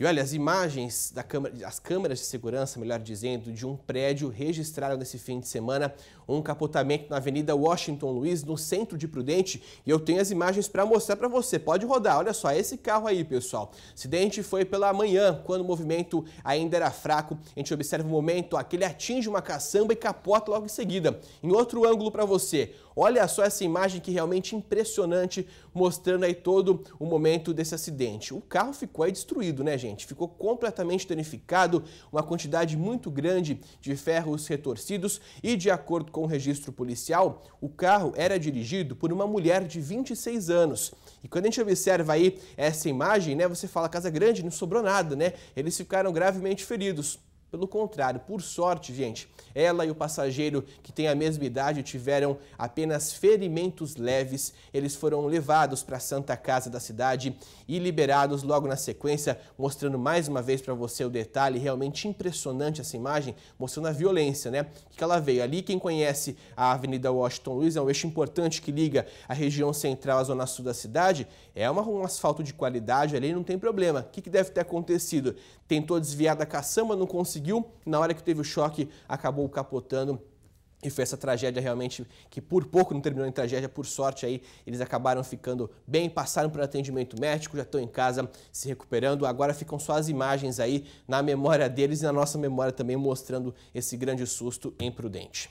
E olha, as imagens da as câmeras de segurança, melhor dizendo, de um prédio registraram nesse fim de semana um capotamento na Avenida Washington Luiz, no centro de Prudente, e eu tenho as imagens para mostrar para você. Pode rodar, olha só, esse carro aí, pessoal. O acidente foi pela manhã, quando o movimento ainda era fraco. A gente observa o um momento, aquele atinge uma caçamba e capota logo em seguida. Em outro ângulo para você, olha só essa imagem que realmente impressionante, mostrando aí todo o momento desse acidente. O carro ficou aí destruído, né, gente? gente. Ficou completamente danificado, uma quantidade muito grande de ferros retorcidos e, de acordo com o registro policial, o carro era dirigido por uma mulher de 26 anos. E quando a gente observa aí essa imagem, né, você fala Casa Grande, não sobrou nada, né? Eles ficaram gravemente feridos. Pelo contrário, por sorte, gente, ela e o passageiro que tem a mesma idade tiveram apenas ferimentos leves. Eles foram levados para a Santa Casa da cidade e liberados logo na sequência, mostrando mais uma vez para você o detalhe realmente impressionante essa imagem, mostrando a violência, né? Que ela veio ali, quem conhece a Avenida Washington Luiz, é um eixo importante que liga a região central à zona sul da cidade, é uma, um asfalto de qualidade ali, não tem problema. O que, que deve ter acontecido? Tentou desviar da caçamba, não conseguiu conseguiu, na hora que teve o choque, acabou capotando e foi essa tragédia realmente que por pouco não terminou em tragédia, por sorte aí eles acabaram ficando bem, passaram por atendimento médico, já estão em casa se recuperando. Agora ficam só as imagens aí na memória deles e na nossa memória também mostrando esse grande susto imprudente.